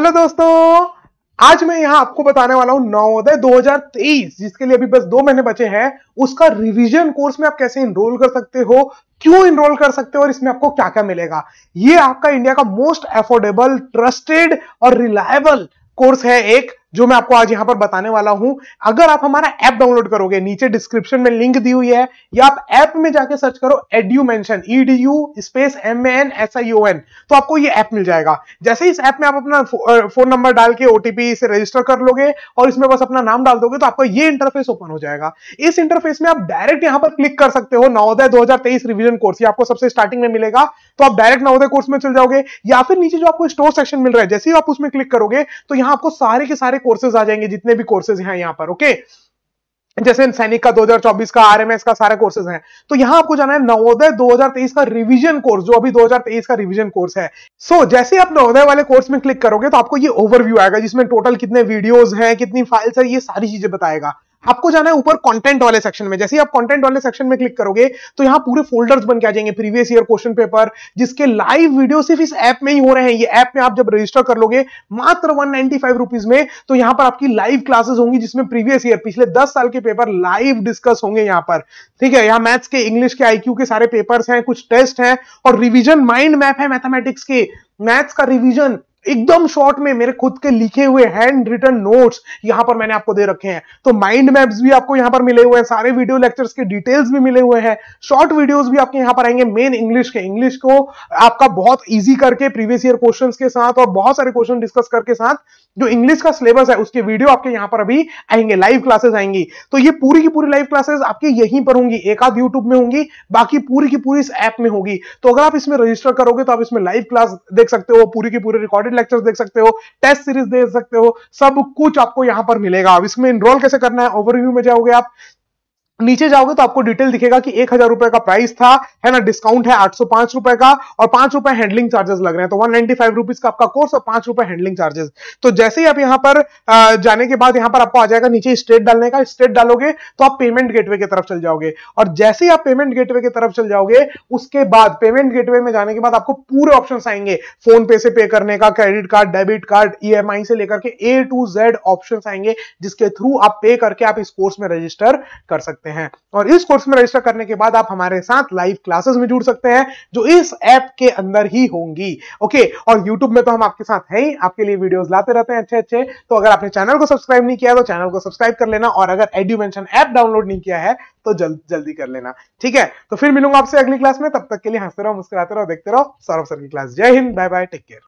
hello दोस्तों आज मैं यहां आपको बताने वाला हूं नवोदय 2023 जिसके लिए अभी बस दो महीने बचे हैं उसका रिवीजन कोर्स में आप कैसे इनरोल कर सकते हो क्यों इनरोल कर सकते हो और इसमें आपको क्या क्या मिलेगा ये आपका इंडिया का मोस्ट एफोर्डेबल ट्रस्टेड और रिलायबल कोर्स है एक जो मैं आपको आज यहां पर बताने वाला हूं अगर आप हमारा ऐप डाउनलोड करोगे नीचे डिस्क्रिप्शन में लिंक दी हुई है या आप ऐप में जाके सर्च करो edu mention EDU space M N S I O N तो आपको ये ऐप मिल जाएगा जैसे इस ऐप में आप अपना फोन नंबर डाल के ओटीपी से रजिस्टर कर लोगे और इसमें बस अपना नाम डाल दोगे तो आपको ये इंटरफेस ओपन हो जाएगा इस इंटरफेस में आप डायरेक्ट यहां पर क्लिक कर सकते हो नवोदय दो रिविजन कोर्स ये आपको सबसे स्टार्टिंग में मिलेगा तो आप डायरेक्ट नवोदय कोर्स में चल जाओगे या फिर नीचे जो आपको स्टोर सेक्शन मिल रहा है जैसे ही आप उसमें क्लिक करोगे तो यहाँ आपको सारे के सारे कोर्सेज आ जाएंगे जितने भी कोर्सेज हैं यहाँ पर ओके जैसे सैनिक e का 2024 का आरएमएस का सारे कोर्सेज हैं तो यहां आपको जाना है नवोदय 2023 का रिवीजन कोर्स जो अभी 2023 का रिवीजन कोर्स है सो so, जैसे आप नवोदय वाले कोर्स में क्लिक करोगे तो आपको ये ओवरव्यू आएगा जिसमें टोटल कितने वीडियोस हैं कितनी फाइल्स है ये सारी चीजें बताएगा आपको जाना है ऊपर कंटेंट वाले सेक्शन में जैसे ही आप कंटेंट वाले सेक्शन में क्लिक करोगे तो यहाँ पूरे फोल्डर्स बन के आ जाएंगे प्रीवियस ईयर क्वेश्चन पेपर जिसके लाइव वीडियो सिर्फ इस ऐप में ही हो रहे हैं ये ऐप में आप जब रजिस्टर कर लोगे मात्र वन नाइनटी में तो यहां पर आपकी लाइव क्लासेस होंगी जिसमें प्रीवियस ईयर पिछले दस साल के पेपर लाइव डिस्कस होंगे यहाँ पर ठीक है यहाँ मैथ्स के इंग्लिश के आईक्यू के सारे पेपर्स हैं कुछ टेस्ट हैं और रिविजन माइंड मैप है मैथमेटिक्स के मैथ्स का रिविजन एकदम शॉर्ट में मेरे खुद के लिखे हुए हैंड रिटन नोट्स यहां पर मैंने आपको दे रखे हैं तो माइंड मैप्स भी आपको यहां पर मिले हुए हैं सारे वीडियो लेक्चर्स के डिटेल्स भी मिले हुए हैं शॉर्ट वीडियोस भी आपके यहां पर आएंगे मेन इंग्लिश के इंग्लिश को आपका बहुत ईजी करके प्रीवियस ईयर क्वेश्चन के साथ और बहुत सारे क्वेश्चन डिस्कस करके साथ जो इंग्लिश का सिलेबस है उसके वीडियो आपके यहां पर अभी आएंगे लाइव क्लासेस आएंगी तो ये पूरी की पूरी लाइव क्लासेस आपके यहीं पर होंगी एक आध यूट्यूब में होंगी बाकी पूरी की पूरी इस ऐप में होगी तो अगर आप इसमें रजिस्टर करोगे तो आप इसमें लाइव क्लास देख सकते हो पूरी की पूरी रिकॉर्डेड रिकॉर्डेड लेक्चर देख सकते हो टेस्ट सीरीज देख सकते हो सब कुछ आपको यहां पर मिलेगा इसमें इनरोल कैसे करना है ओवरव्यू में जाओगे आप नीचे जाओगे तो आपको डिटेल दिखेगा कि एक हजार रुपए का प्राइस था है ना डिस्काउंट है आठ सौ पांच रुपए का और पांच रुपए हैंडलिंग चार्जेस लग रहे हैं तो वन नाइनटी फाइव रुपीज का आपका कोर्स और पांच रुपए हैंडलिंग चार्जेस तो जैसे ही आप यहाँ पर जाने के बाद यहाँ पर आपको आ जाएगा नीचे स्टेट डालने का स्टेट डालोगे तो आप पेमेंट गेटवे की तरफ चल जाओगे और जैसे ही आप पेमेंट गेटवे की तरफ चल जाओगे उसके बाद पेमेंट गेटवे में जाने के बाद आपको पूरे ऑप्शन आएंगे फोन पे से पे करने का क्रेडिट कार्ड डेबिट कार्ड ई से लेकर के ए टू जेड ऑप्शन आएंगे जिसके थ्रू आप पे करके आप इस कोर्स में रजिस्टर कर सकते हैं सकते हैं और इस कोर्स में रजिस्टर करने के बाद आप हमारे साथ लाइव क्लासेस में जुड़ सकते हैं जो इस ऐप के अंदर ही होंगी ओके और यूट्यूब में तो हम आपके साथ हैं ही आपके लिए वीडियोस लाते रहते हैं अच्छे अच्छे तो अगर आपने चैनल को सब्सक्राइब नहीं किया तो चैनल को सब्सक्राइब कर लेना और अगर एड्यूमेंशन ऐप डाउनलोड नहीं किया है तो जल्द जल्दी कर लेना ठीक है तो फिर मिलूंगा आपसे अगली क्लास में तब तक के लिए हंसते रहो मुस्कुराते रहो देखते रहो सौरभ सर की क्लास जय हिंद बाय बाय टेक केयर